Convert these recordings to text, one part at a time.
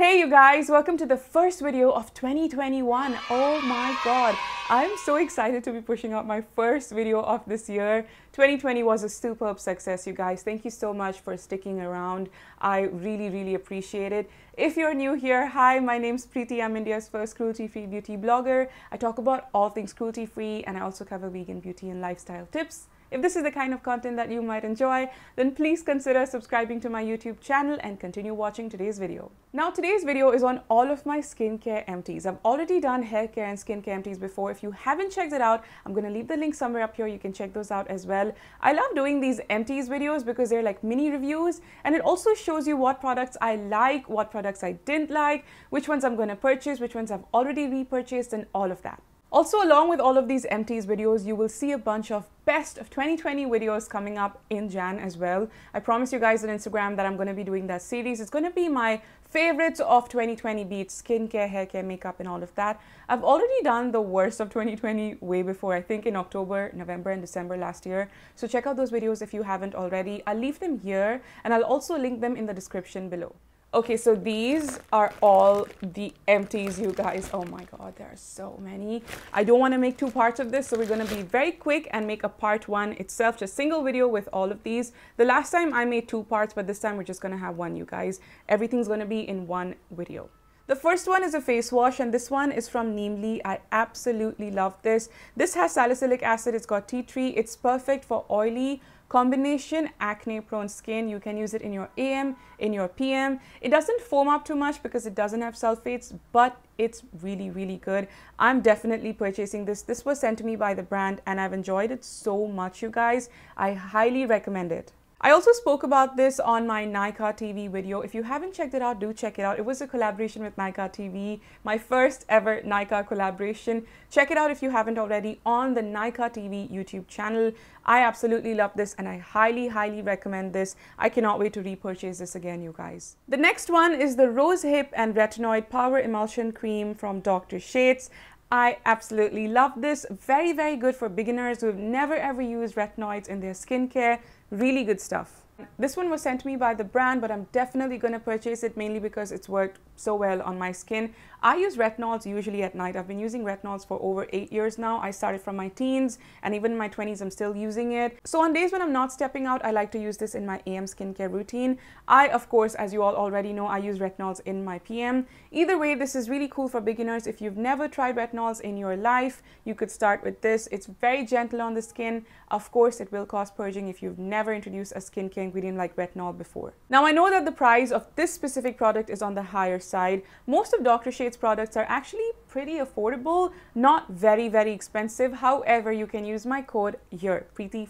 Hey you guys, welcome to the first video of 2021. Oh my god, I'm so excited to be pushing out my first video of this year. 2020 was a superb success, you guys. Thank you so much for sticking around. I really, really appreciate it. If you're new here, hi, my name's Preeti. I'm India's first cruelty-free beauty blogger. I talk about all things cruelty-free and I also cover vegan beauty and lifestyle tips if this is the kind of content that you might enjoy, then please consider subscribing to my YouTube channel and continue watching today's video. Now today's video is on all of my skincare empties. I've already done hair care and skincare empties before. If you haven't checked it out, I'm gonna leave the link somewhere up here. You can check those out as well. I love doing these empties videos because they're like mini reviews and it also shows you what products I like, what products I didn't like, which ones I'm gonna purchase, which ones I've already repurchased and all of that. Also, along with all of these empties videos, you will see a bunch of best of 2020 videos coming up in Jan as well. I promise you guys on Instagram that I'm going to be doing that series. It's going to be my favorites of 2020, be it skincare, haircare, makeup, and all of that. I've already done the worst of 2020 way before, I think in October, November, and December last year. So check out those videos if you haven't already. I'll leave them here and I'll also link them in the description below. Okay, so these are all the empties, you guys. Oh my God, there are so many. I don't wanna make two parts of this, so we're gonna be very quick and make a part one itself, just single video with all of these. The last time I made two parts, but this time we're just gonna have one, you guys. Everything's gonna be in one video. The first one is a face wash and this one is from Neemly. I absolutely love this. This has salicylic acid, it's got tea tree, it's perfect for oily, combination acne prone skin you can use it in your am in your pm it doesn't foam up too much because it doesn't have sulfates but it's really really good i'm definitely purchasing this this was sent to me by the brand and i've enjoyed it so much you guys i highly recommend it I also spoke about this on my Nika TV video. If you haven't checked it out, do check it out. It was a collaboration with Nika TV, my first ever Nika collaboration. Check it out if you haven't already on the Nika TV YouTube channel. I absolutely love this and I highly, highly recommend this. I cannot wait to repurchase this again, you guys. The next one is the Rose Hip and Retinoid Power Emulsion Cream from Dr. Shades. I absolutely love this. Very, very good for beginners who've never ever used retinoids in their skincare. Really good stuff. This one was sent to me by the brand, but I'm definitely going to purchase it mainly because it's worked so well on my skin. I use retinols usually at night. I've been using retinols for over eight years now. I started from my teens and even in my 20s, I'm still using it. So on days when I'm not stepping out, I like to use this in my AM skincare routine. I, of course, as you all already know, I use retinols in my PM. Either way, this is really cool for beginners. If you've never tried retinols in your life, you could start with this. It's very gentle on the skin. Of course, it will cause purging if you've never never introduced a skincare ingredient like retinol before. Now I know that the price of this specific product is on the higher side. Most of Dr. Shade's products are actually pretty affordable, not very, very expensive. However, you can use my code here,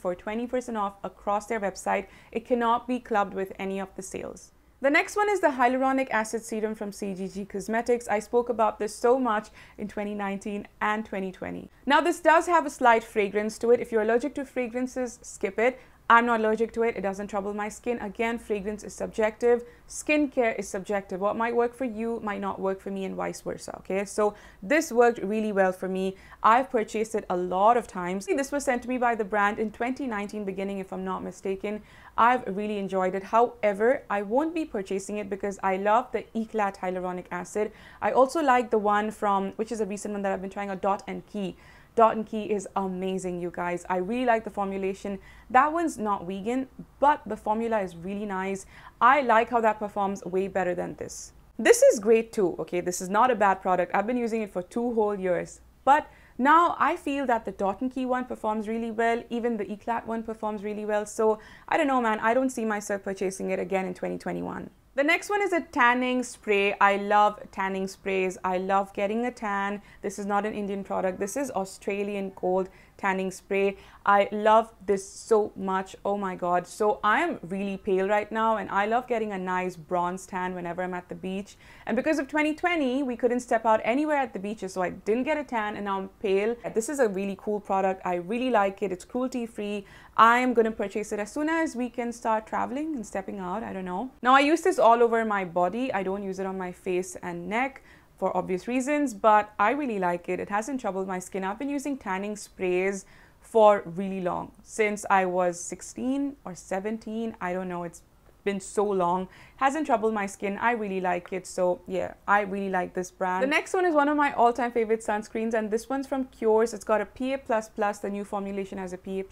for 20% off across their website. It cannot be clubbed with any of the sales. The next one is the Hyaluronic Acid Serum from CGG Cosmetics. I spoke about this so much in 2019 and 2020. Now, this does have a slight fragrance to it. If you're allergic to fragrances, skip it. I'm not allergic to it. It doesn't trouble my skin. Again, fragrance is subjective. Skincare is subjective. What might work for you might not work for me and vice versa. Okay, so this worked really well for me. I've purchased it a lot of times. This was sent to me by the brand in 2019 beginning, if I'm not mistaken. I've really enjoyed it. However, I won't be purchasing it because I love the Eclat Hyaluronic Acid. I also like the one from, which is a recent one that I've been trying, a Dot and Key. Dot and Key is amazing, you guys. I really like the formulation. That one's not vegan, but the formula is really nice. I like how that performs way better than this. This is great too, okay? This is not a bad product. I've been using it for two whole years, but now I feel that the Dot and Key one performs really well, even the Eclat one performs really well. So I don't know, man, I don't see myself purchasing it again in 2021. The next one is a tanning spray. I love tanning sprays. I love getting a tan. This is not an Indian product. This is Australian Gold tanning spray. I love this so much. Oh my God. So I am really pale right now and I love getting a nice bronze tan whenever I'm at the beach. And because of 2020, we couldn't step out anywhere at the beaches. So I didn't get a tan and now I'm pale. This is a really cool product. I really like it. It's cruelty free. I am going to purchase it as soon as we can start traveling and stepping out. I don't know. Now I use this all over my body. I don't use it on my face and neck for obvious reasons, but I really like it. It hasn't troubled my skin. I've been using tanning sprays for really long since I was 16 or 17. I don't know. It's been so long hasn't troubled my skin i really like it so yeah i really like this brand the next one is one of my all-time favorite sunscreens and this one's from cures it's got a pa++ the new formulation has a pa+++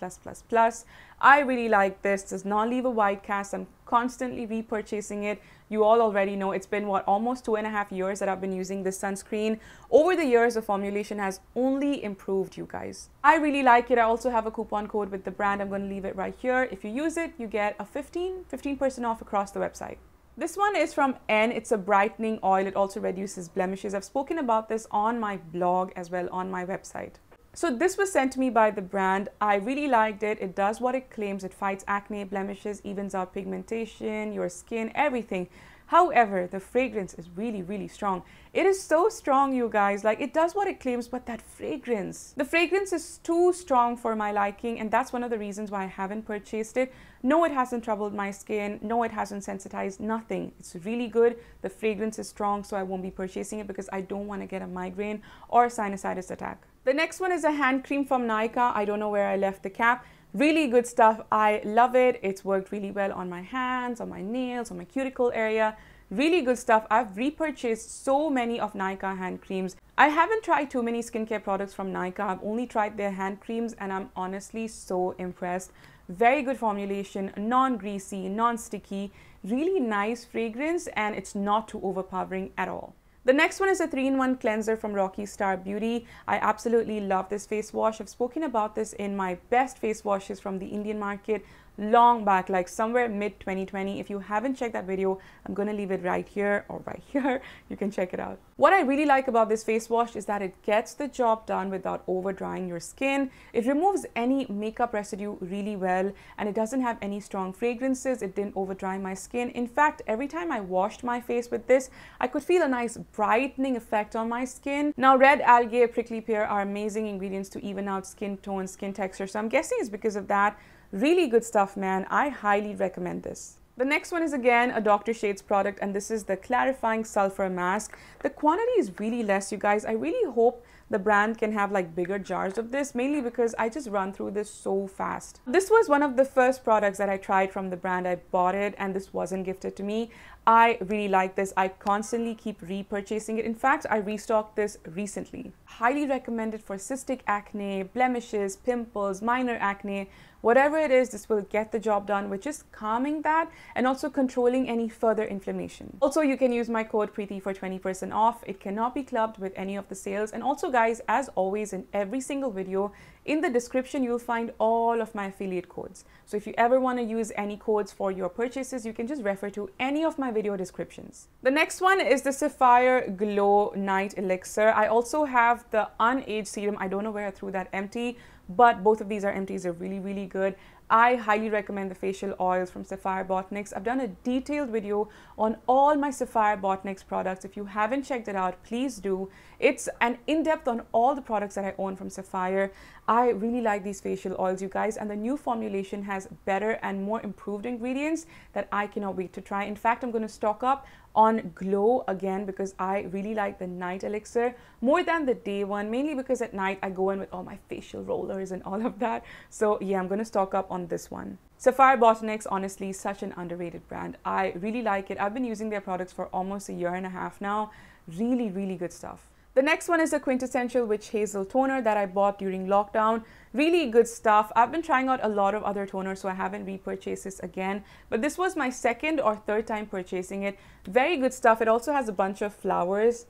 I really like this. Does not leave a wide cast. I'm constantly repurchasing it. You all already know it's been what almost two and a half years that I've been using this sunscreen. Over the years, the formulation has only improved, you guys. I really like it. I also have a coupon code with the brand. I'm going to leave it right here. If you use it, you get a 15 15% off across the website. This one is from N. It's a brightening oil. It also reduces blemishes. I've spoken about this on my blog as well on my website. So this was sent to me by the brand. I really liked it. It does what it claims. It fights acne, blemishes, evens out pigmentation, your skin, everything. However, the fragrance is really, really strong. It is so strong, you guys. Like, it does what it claims, but that fragrance. The fragrance is too strong for my liking, and that's one of the reasons why I haven't purchased it. No, it hasn't troubled my skin. No, it hasn't sensitized. Nothing. It's really good. The fragrance is strong, so I won't be purchasing it because I don't want to get a migraine or a sinusitis attack. The next one is a hand cream from Nykaa. I don't know where I left the cap. Really good stuff. I love it. It's worked really well on my hands, on my nails, on my cuticle area. Really good stuff. I've repurchased so many of Nykaa hand creams. I haven't tried too many skincare products from Nykaa. I've only tried their hand creams and I'm honestly so impressed. Very good formulation, non-greasy, non-sticky, really nice fragrance and it's not too overpowering at all. The next one is a 3-in-1 cleanser from Rocky Star Beauty. I absolutely love this face wash. I've spoken about this in my best face washes from the Indian market long back, like somewhere mid 2020. If you haven't checked that video, I'm gonna leave it right here or right here. You can check it out. What I really like about this face wash is that it gets the job done without over drying your skin. It removes any makeup residue really well and it doesn't have any strong fragrances. It didn't over dry my skin. In fact, every time I washed my face with this, I could feel a nice brightening effect on my skin. Now, red algae, prickly pear are amazing ingredients to even out skin tone, skin texture. So I'm guessing it's because of that Really good stuff, man. I highly recommend this. The next one is again a Dr. Shades product and this is the clarifying sulfur mask. The quantity is really less you guys. I really hope the brand can have like bigger jars of this mainly because I just run through this so fast. This was one of the first products that I tried from the brand. I bought it and this wasn't gifted to me. I really like this. I constantly keep repurchasing it. In fact, I restocked this recently. Highly recommended for cystic acne, blemishes, pimples, minor acne, Whatever it is, this will get the job done, which is calming that and also controlling any further inflammation. Also, you can use my code Preeti for 20% off. It cannot be clubbed with any of the sales. And also guys, as always in every single video, in the description, you'll find all of my affiliate codes. So if you ever want to use any codes for your purchases, you can just refer to any of my video descriptions. The next one is the Sapphire Glow Night Elixir. I also have the Unaged Serum. I don't know where I threw that empty, but both of these are empties. They're really, really good. I highly recommend the facial oils from Sapphire Botanics. I've done a detailed video on all my Sapphire Botanics products. If you haven't checked it out, please do. It's an in-depth on all the products that I own from Sapphire. I really like these facial oils, you guys, and the new formulation has better and more improved ingredients that I cannot wait to try. In fact, I'm going to stock up on Glow again because I really like the night elixir more than the day one, mainly because at night I go in with all my facial rollers and all of that. So yeah, I'm going to stock up on this one. Sapphire Botanics, honestly, such an underrated brand. I really like it. I've been using their products for almost a year and a half now. Really, really good stuff. The next one is the Quintessential Witch Hazel toner that I bought during lockdown. Really good stuff. I've been trying out a lot of other toners, so I haven't repurchased this again. But this was my second or third time purchasing it. Very good stuff. It also has a bunch of flowers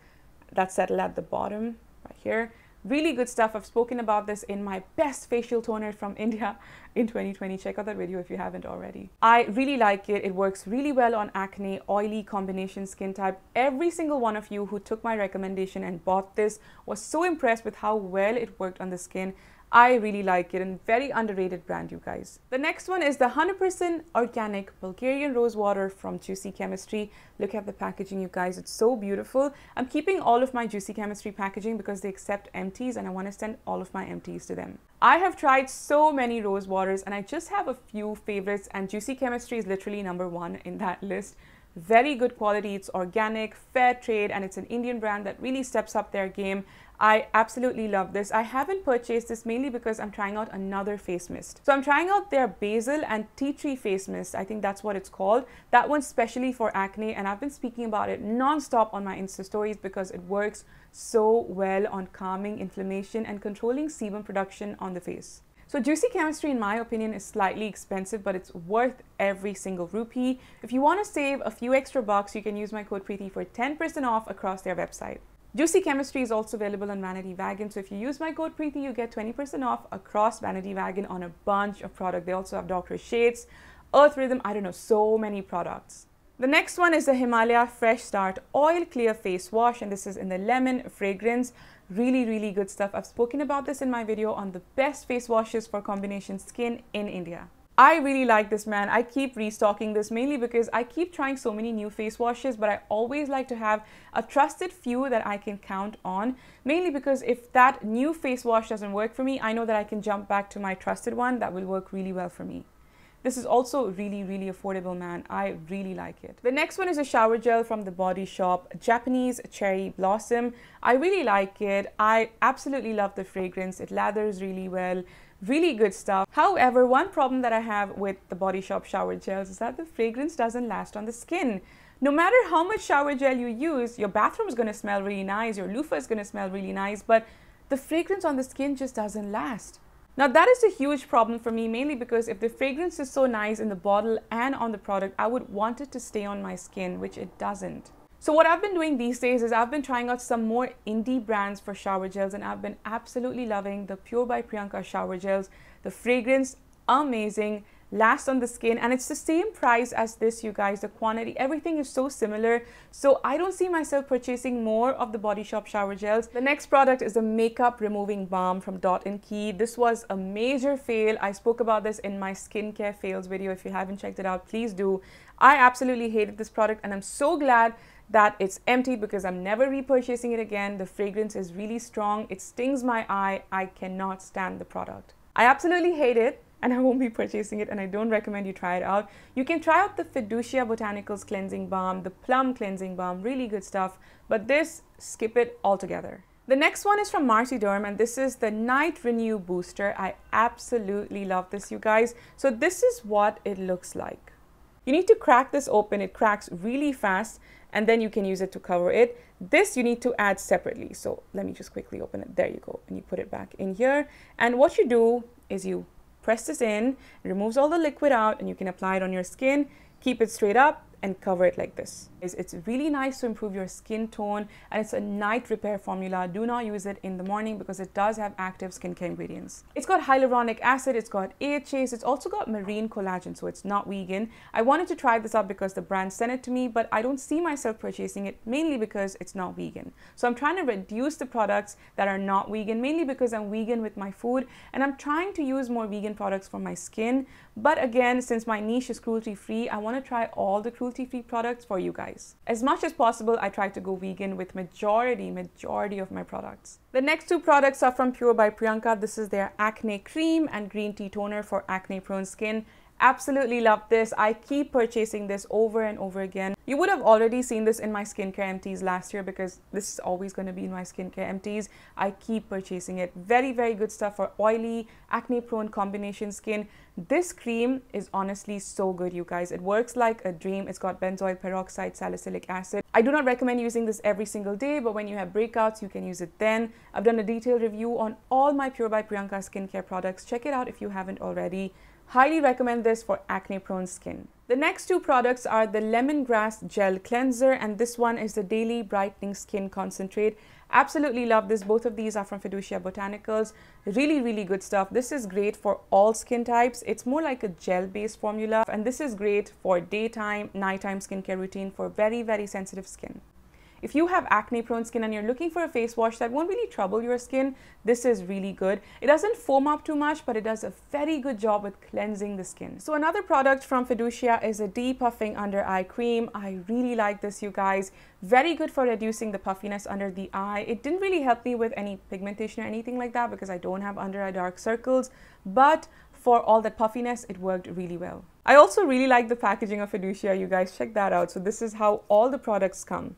that settle at the bottom right here. Really good stuff. I've spoken about this in my best facial toner from India in 2020. Check out that video if you haven't already. I really like it. It works really well on acne, oily combination skin type. Every single one of you who took my recommendation and bought this was so impressed with how well it worked on the skin I really like it and very underrated brand, you guys. The next one is the 100% organic Bulgarian rose water from Juicy Chemistry. Look at the packaging, you guys. It's so beautiful. I'm keeping all of my Juicy Chemistry packaging because they accept empties and I want to send all of my empties to them. I have tried so many rose waters and I just have a few favorites and Juicy Chemistry is literally number one in that list very good quality. It's organic, fair trade, and it's an Indian brand that really steps up their game. I absolutely love this. I haven't purchased this mainly because I'm trying out another face mist. So I'm trying out their basil and tea tree face mist. I think that's what it's called. That one's specially for acne and I've been speaking about it non-stop on my Insta stories because it works so well on calming inflammation and controlling sebum production on the face. So Juicy Chemistry, in my opinion, is slightly expensive, but it's worth every single rupee. If you want to save a few extra bucks, you can use my code Preeti for 10% off across their website. Juicy Chemistry is also available on Vanity Wagon. So if you use my code Preeti, you get 20% off across Vanity Wagon on a bunch of products. They also have Dr. Shades, Earth Rhythm, I don't know, so many products. The next one is the Himalaya Fresh Start Oil Clear Face Wash and this is in the lemon fragrance. Really, really good stuff. I've spoken about this in my video on the best face washes for combination skin in India. I really like this man. I keep restocking this mainly because I keep trying so many new face washes, but I always like to have a trusted few that I can count on. Mainly because if that new face wash doesn't work for me, I know that I can jump back to my trusted one that will work really well for me. This is also really, really affordable, man. I really like it. The next one is a shower gel from The Body Shop, Japanese Cherry Blossom. I really like it. I absolutely love the fragrance. It lathers really well really good stuff. However, one problem that I have with the Body Shop shower gels is that the fragrance doesn't last on the skin. No matter how much shower gel you use, your bathroom is going to smell really nice, your loofah is going to smell really nice, but the fragrance on the skin just doesn't last. Now that is a huge problem for me mainly because if the fragrance is so nice in the bottle and on the product, I would want it to stay on my skin, which it doesn't. So what I've been doing these days is I've been trying out some more indie brands for shower gels and I've been absolutely loving the Pure by Priyanka shower gels. The fragrance, amazing last on the skin and it's the same price as this you guys the quantity everything is so similar so i don't see myself purchasing more of the body shop shower gels the next product is the makeup removing balm from dot and key this was a major fail i spoke about this in my skincare fails video if you haven't checked it out please do i absolutely hated this product and i'm so glad that it's empty because I'm never repurchasing it again. The fragrance is really strong. It stings my eye. I cannot stand the product. I absolutely hate it and I won't be purchasing it and I don't recommend you try it out. You can try out the Fiducia Botanicals Cleansing Balm, the Plum Cleansing Balm, really good stuff, but this, skip it altogether. The next one is from Marcy Durham and this is the Night Renew Booster. I absolutely love this, you guys. So this is what it looks like. You need to crack this open, it cracks really fast and then you can use it to cover it. This you need to add separately. So let me just quickly open it. There you go. And you put it back in here. And what you do is you press this in, it removes all the liquid out and you can apply it on your skin. Keep it straight up and cover it like this. It's, it's really nice to improve your skin tone and it's a night repair formula. Do not use it in the morning because it does have active skincare ingredients. It's got hyaluronic acid, it's got AHAs, it's also got marine collagen, so it's not vegan. I wanted to try this out because the brand sent it to me, but I don't see myself purchasing it mainly because it's not vegan. So I'm trying to reduce the products that are not vegan, mainly because I'm vegan with my food and I'm trying to use more vegan products for my skin. But again, since my niche is cruelty free, I want to try all the cruelty cruelty-free products for you guys. As much as possible, I try to go vegan with majority, majority of my products. The next two products are from Pure by Priyanka. This is their acne cream and green tea toner for acne-prone skin. Absolutely love this. I keep purchasing this over and over again. You would have already seen this in my skincare empties last year because this is always going to be in my skincare empties. I keep purchasing it. Very, very good stuff for oily, acne prone combination skin. This cream is honestly so good, you guys. It works like a dream. It's got benzoyl peroxide, salicylic acid. I do not recommend using this every single day, but when you have breakouts, you can use it then. I've done a detailed review on all my Pure by Priyanka skincare products. Check it out if you haven't already. Highly recommend this for acne prone skin. The next two products are the lemongrass gel cleanser and this one is the daily brightening skin concentrate. Absolutely love this. Both of these are from Fiducia Botanicals. Really, really good stuff. This is great for all skin types. It's more like a gel based formula and this is great for daytime, nighttime skincare routine for very, very sensitive skin. If you have acne prone skin and you're looking for a face wash that won't really trouble your skin, this is really good. It doesn't foam up too much, but it does a very good job with cleansing the skin. So another product from Fiducia is a de-puffing under eye cream. I really like this, you guys. Very good for reducing the puffiness under the eye. It didn't really help me with any pigmentation or anything like that because I don't have under eye dark circles, but for all that puffiness, it worked really well. I also really like the packaging of Fiducia, you guys, check that out. So this is how all the products come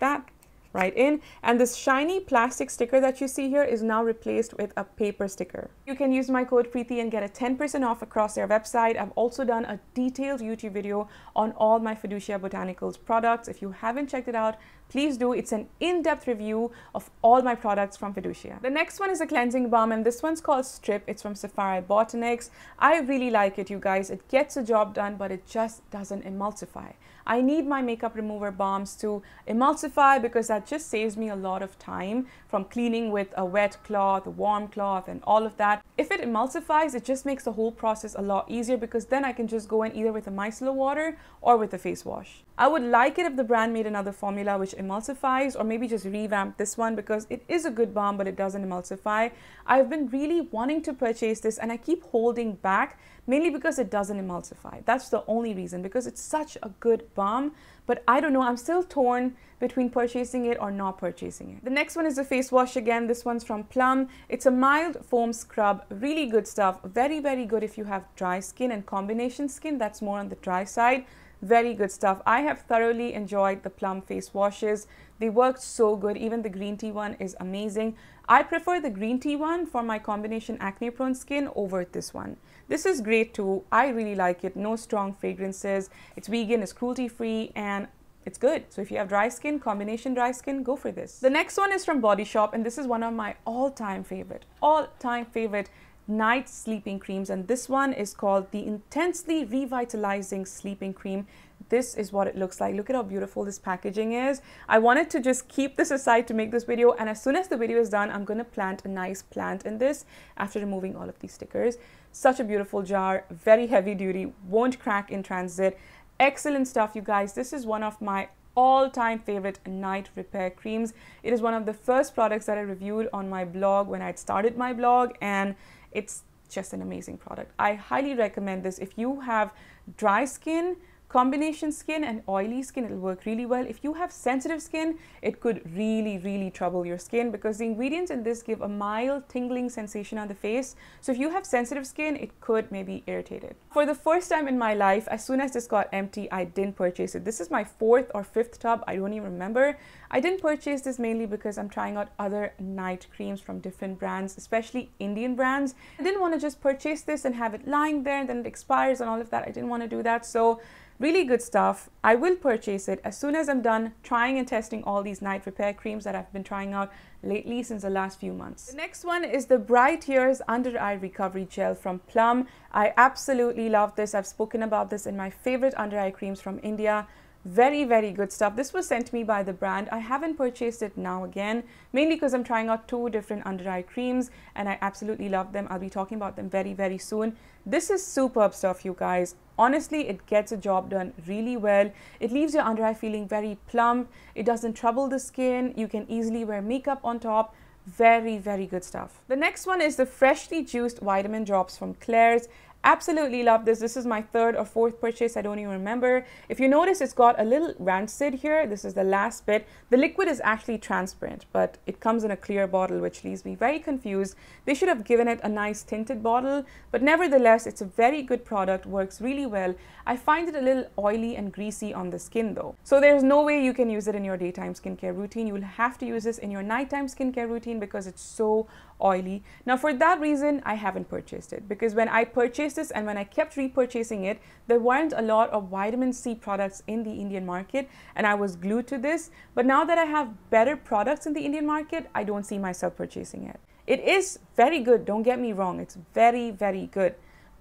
that right in and this shiny plastic sticker that you see here is now replaced with a paper sticker. You can use my code Preeti and get a 10% off across their website. I've also done a detailed YouTube video on all my Fiducia Botanicals products. If you haven't checked it out, please do. It's an in-depth review of all my products from Fiducia. The next one is a cleansing balm and this one's called Strip. It's from Safari Botanics. I really like it, you guys. It gets the job done, but it just doesn't emulsify. I need my makeup remover balms to emulsify because that just saves me a lot of time from cleaning with a wet cloth, a warm cloth and all of that. If it emulsifies, it just makes the whole process a lot easier because then I can just go in either with a micellar water or with a face wash. I would like it if the brand made another formula which emulsifies or maybe just revamp this one because it is a good balm but it doesn't emulsify. I've been really wanting to purchase this and I keep holding back mainly because it doesn't emulsify. That's the only reason because it's such a good balm but I don't know I'm still torn between purchasing it or not purchasing it. The next one is the face wash again. This one's from Plum. It's a mild foam scrub. Really good stuff. Very very good if you have dry skin and combination skin that's more on the dry side. Very good stuff. I have thoroughly enjoyed the plum face washes. They worked so good. Even the green tea one is amazing. I prefer the green tea one for my combination acne prone skin over this one. This is great too. I really like it. No strong fragrances. It's vegan, it's cruelty free, and it's good. So if you have dry skin, combination dry skin, go for this. The next one is from Body Shop and this is one of my all-time favorite, all-time favorite night sleeping creams and this one is called the intensely revitalizing sleeping cream this is what it looks like look at how beautiful this packaging is i wanted to just keep this aside to make this video and as soon as the video is done i'm going to plant a nice plant in this after removing all of these stickers such a beautiful jar very heavy duty won't crack in transit excellent stuff you guys this is one of my all-time favorite night repair creams it is one of the first products that i reviewed on my blog when i started my blog and it's just an amazing product. I highly recommend this. If you have dry skin, combination skin and oily skin it'll work really well if you have sensitive skin it could really really trouble your skin because the ingredients in this give a mild tingling sensation on the face so if you have sensitive skin it could maybe irritate it for the first time in my life as soon as this got empty i didn't purchase it this is my fourth or fifth tub i don't even remember i didn't purchase this mainly because i'm trying out other night creams from different brands especially indian brands i didn't want to just purchase this and have it lying there and then it expires and all of that i didn't want to do that so Really good stuff. I will purchase it as soon as I'm done trying and testing all these night repair creams that I've been trying out lately since the last few months. The next one is the Bright Years Under Eye Recovery Gel from Plum. I absolutely love this. I've spoken about this in my favorite under eye creams from India. Very, very good stuff. This was sent to me by the brand. I haven't purchased it now again, mainly because I'm trying out two different under eye creams and I absolutely love them. I'll be talking about them very, very soon. This is superb stuff, you guys. Honestly, it gets a job done really well. It leaves your under eye feeling very plump. It doesn't trouble the skin. You can easily wear makeup on top very very good stuff the next one is the freshly juiced vitamin drops from claire's Absolutely love this. This is my third or fourth purchase. I don't even remember. If you notice, it's got a little rancid here. This is the last bit. The liquid is actually transparent, but it comes in a clear bottle, which leaves me very confused. They should have given it a nice tinted bottle, but nevertheless, it's a very good product, works really well. I find it a little oily and greasy on the skin though. So there's no way you can use it in your daytime skincare routine. You'll have to use this in your nighttime skincare routine because it's so oily. Now for that reason, I haven't purchased it because when I purchased this and when I kept repurchasing it, there weren't a lot of vitamin C products in the Indian market and I was glued to this. But now that I have better products in the Indian market, I don't see myself purchasing it. It is very good, don't get me wrong. It's very, very good.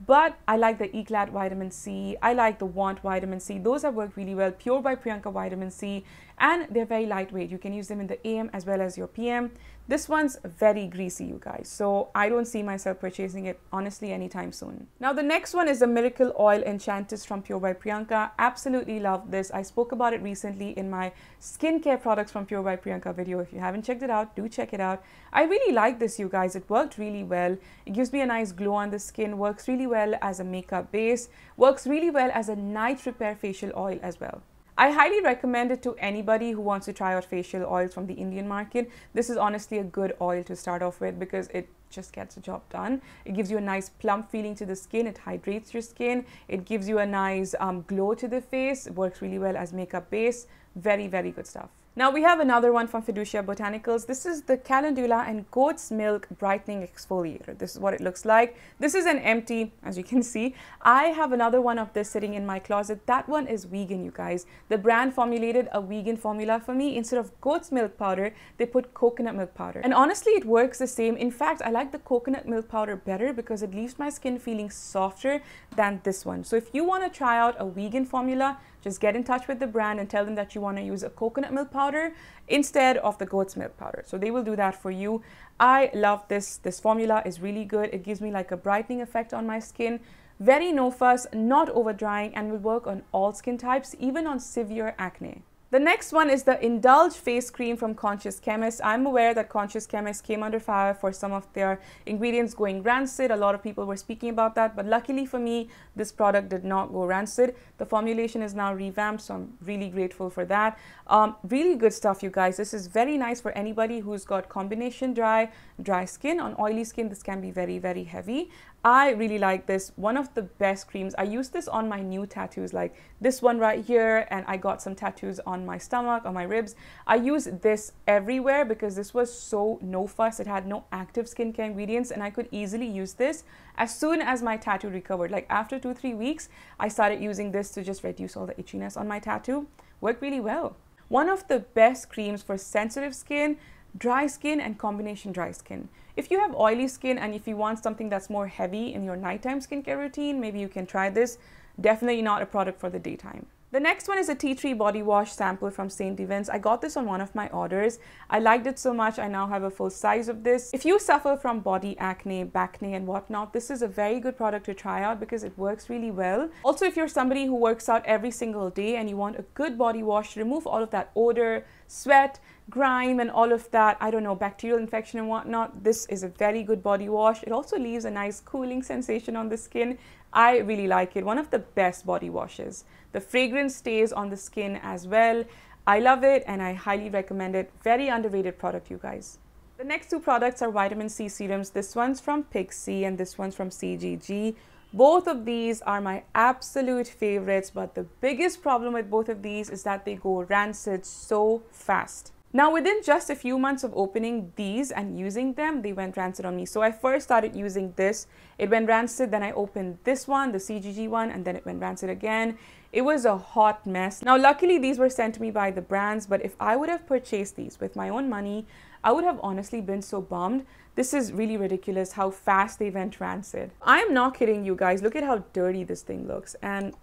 But I like the Eclat vitamin C, I like the Want vitamin C. Those have worked really well. Pure by Priyanka vitamin C, and they're very lightweight. You can use them in the AM as well as your PM. This one's very greasy, you guys, so I don't see myself purchasing it honestly anytime soon. Now, the next one is the Miracle Oil Enchantress from Pure by Priyanka. Absolutely love this. I spoke about it recently in my skincare products from Pure by Priyanka video. If you haven't checked it out, do check it out. I really like this, you guys. It worked really well. It gives me a nice glow on the skin, works really well as a makeup base, works really well as a night repair facial oil as well. I highly recommend it to anybody who wants to try out facial oils from the Indian market. This is honestly a good oil to start off with because it just gets the job done. It gives you a nice plump feeling to the skin. It hydrates your skin. It gives you a nice um, glow to the face. It works really well as makeup base. Very, very good stuff. Now we have another one from Fiducia Botanicals. This is the Calendula and Goat's Milk Brightening Exfoliator. This is what it looks like. This is an empty, as you can see. I have another one of this sitting in my closet. That one is vegan, you guys. The brand formulated a vegan formula for me. Instead of goat's milk powder, they put coconut milk powder. And honestly, it works the same. In fact, I like the coconut milk powder better because it leaves my skin feeling softer than this one. So if you want to try out a vegan formula, just get in touch with the brand and tell them that you want to use a coconut milk powder instead of the goat's milk powder. So they will do that for you. I love this. This formula is really good. It gives me like a brightening effect on my skin. Very no fuss, not over drying and will work on all skin types, even on severe acne. The next one is the Indulge face cream from Conscious Chemist. I'm aware that Conscious Chemist came under fire for some of their ingredients going rancid. A lot of people were speaking about that, but luckily for me, this product did not go rancid. The formulation is now revamped, so I'm really grateful for that. Um, really good stuff, you guys. This is very nice for anybody who's got combination dry, dry skin. On oily skin, this can be very, very heavy. I really like this. One of the best creams. I use this on my new tattoos, like this one right here, and I got some tattoos on my stomach, on my ribs. I use this everywhere because this was so no fuss. It had no active skincare ingredients, and I could easily use this as soon as my tattoo recovered. Like after two, three weeks, I started using this to just reduce all the itchiness on my tattoo. Worked really well. One of the best creams for sensitive skin, dry skin, and combination dry skin. If you have oily skin and if you want something that's more heavy in your nighttime skincare routine, maybe you can try this. Definitely not a product for the daytime. The next one is a tea tree body wash sample from St. Evans. I got this on one of my orders. I liked it so much, I now have a full size of this. If you suffer from body acne, acne, and whatnot, this is a very good product to try out because it works really well. Also, if you're somebody who works out every single day and you want a good body wash, remove all of that odor, sweat, grime and all of that, I don't know, bacterial infection and whatnot, this is a very good body wash. It also leaves a nice cooling sensation on the skin. I really like it. One of the best body washes. The fragrance stays on the skin as well. I love it and I highly recommend it. Very underrated product, you guys. The next two products are vitamin C serums. This one's from Pixie and this one's from CGG. Both of these are my absolute favorites, but the biggest problem with both of these is that they go rancid so fast. Now within just a few months of opening these and using them, they went rancid on me. So I first started using this, it went rancid, then I opened this one, the CGG one, and then it went rancid again. It was a hot mess. Now luckily these were sent to me by the brands, but if I would have purchased these with my own money, I would have honestly been so bummed. This is really ridiculous how fast they went rancid. I am not kidding you guys, look at how dirty this thing looks and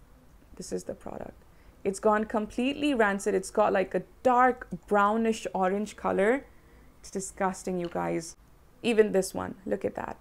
this is the product. It's gone completely rancid. It's got like a dark brownish orange color. It's disgusting, you guys. Even this one, look at that.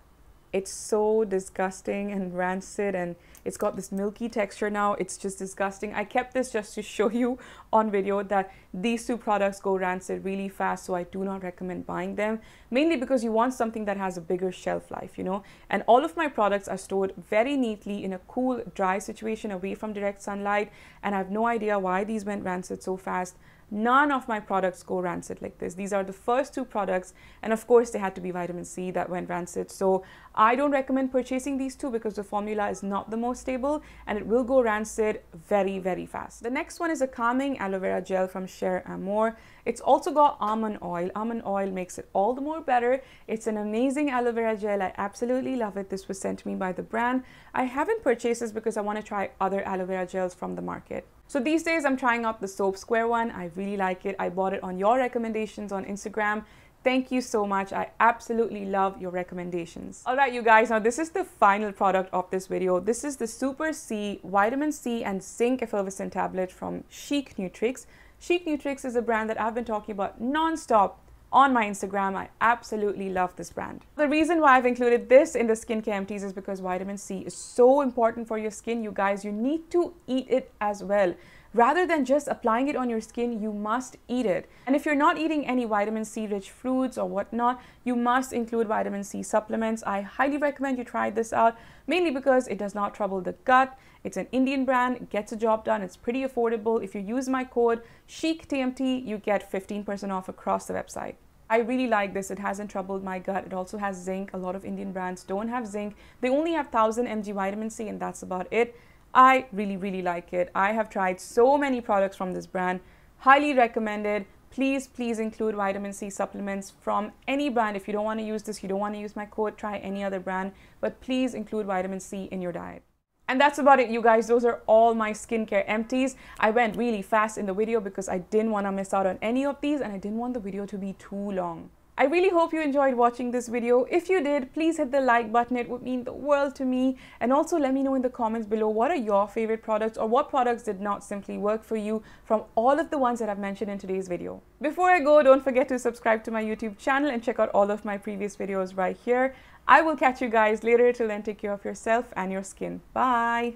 It's so disgusting and rancid and it's got this milky texture now. It's just disgusting. I kept this just to show you on video that these two products go rancid really fast. So I do not recommend buying them mainly because you want something that has a bigger shelf life, you know, and all of my products are stored very neatly in a cool, dry situation away from direct sunlight. And I have no idea why these went rancid so fast. None of my products go rancid like this. These are the first two products, and of course, they had to be vitamin C that went rancid. So I don't recommend purchasing these two because the formula is not the most stable and it will go rancid very, very fast. The next one is a calming aloe vera gel from Share Amour. It's also got almond oil. Almond oil makes it all the more better. It's an amazing aloe vera gel. I absolutely love it. This was sent to me by the brand. I haven't purchased this because I want to try other aloe vera gels from the market. So these days I'm trying out the Soap Square one. I really like it. I bought it on your recommendations on Instagram. Thank you so much. I absolutely love your recommendations. All right, you guys, now this is the final product of this video. This is the Super C Vitamin C and Zinc Effervescent Tablet from Chic Nutrix. Chic Nutrix is a brand that I've been talking about non-stop on my Instagram. I absolutely love this brand. The reason why I've included this in the skincare empties is because vitamin C is so important for your skin. You guys, you need to eat it as well. Rather than just applying it on your skin, you must eat it. And if you're not eating any vitamin C rich fruits or whatnot, you must include vitamin C supplements. I highly recommend you try this out, mainly because it does not trouble the gut it's an Indian brand, gets a job done, it's pretty affordable. If you use my code CHICTMT, you get 15% off across the website. I really like this. It hasn't troubled my gut. It also has zinc. A lot of Indian brands don't have zinc. They only have 1000 mg vitamin C and that's about it. I really, really like it. I have tried so many products from this brand. Highly recommended. Please, please include vitamin C supplements from any brand. If you don't want to use this, you don't want to use my code, try any other brand, but please include vitamin C in your diet. And that's about it, you guys. Those are all my skincare empties. I went really fast in the video because I didn't want to miss out on any of these and I didn't want the video to be too long. I really hope you enjoyed watching this video. If you did, please hit the like button. It would mean the world to me. And also let me know in the comments below what are your favorite products or what products did not simply work for you from all of the ones that I've mentioned in today's video. Before I go, don't forget to subscribe to my YouTube channel and check out all of my previous videos right here. I will catch you guys later till then. Take care of yourself and your skin. Bye.